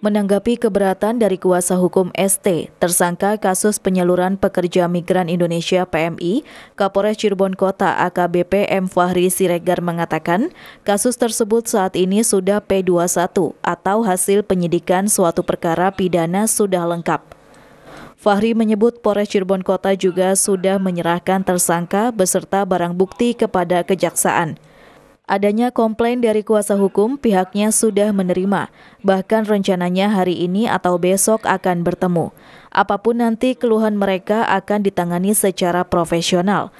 Menanggapi keberatan dari kuasa hukum ST, tersangka kasus penyaluran pekerja migran Indonesia PMI, Kapolres Cirebon Kota AKBP M. Fahri Siregar mengatakan, kasus tersebut saat ini sudah P21 atau hasil penyidikan suatu perkara pidana sudah lengkap. Fahri menyebut Polres Cirebon Kota juga sudah menyerahkan tersangka beserta barang bukti kepada kejaksaan adanya komplain dari kuasa hukum, pihaknya sudah menerima. Bahkan rencananya hari ini atau besok akan bertemu. Apapun nanti keluhan mereka akan ditangani secara profesional.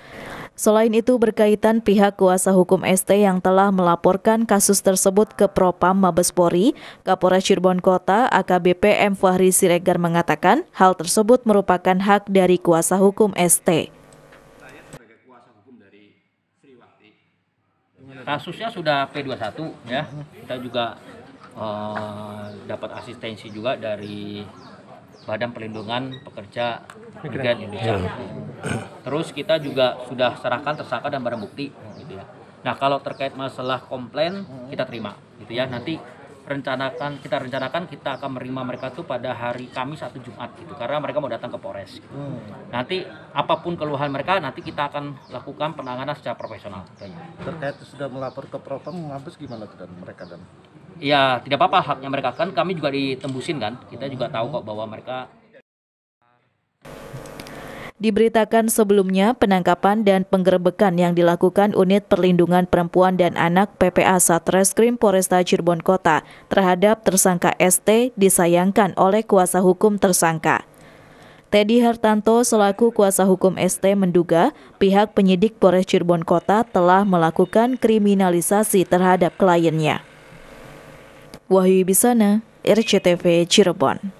Selain itu berkaitan pihak kuasa hukum ST yang telah melaporkan kasus tersebut ke Propam Mabespori, Kapolres Cirebon Kota AKBP M Fahri Siregar mengatakan hal tersebut merupakan hak dari kuasa hukum ST. kasusnya sudah P21 ya kita juga uh, dapat asistensi juga dari Badan Perlindungan Pekerja Migran Indonesia terus kita juga sudah serahkan tersangka dan barang bukti gitu ya nah kalau terkait masalah komplain kita terima gitu ya nanti rencanakan kita rencanakan kita akan menerima mereka tuh pada hari Kamis atau Jumat gitu karena mereka mau datang ke Polres gitu. hmm. nanti apapun keluhan mereka nanti kita akan lakukan penanganan secara profesional terkait sudah melapor ke Propam ngabis gimana tuh dan mereka dan Iya tidak apa-apa haknya mereka kan kami juga ditembusin kan kita juga tahu hmm. kok bahwa mereka Diberitakan sebelumnya penangkapan dan penggerebekan yang dilakukan Unit Perlindungan Perempuan dan Anak PPA Satreskrim Polresta Cirebon Kota terhadap tersangka ST disayangkan oleh kuasa hukum tersangka. Teddy Hartanto selaku kuasa hukum ST menduga pihak penyidik Polres Cirebon Kota telah melakukan kriminalisasi terhadap kliennya. Wahyu Bisana, RCTV Cirebon.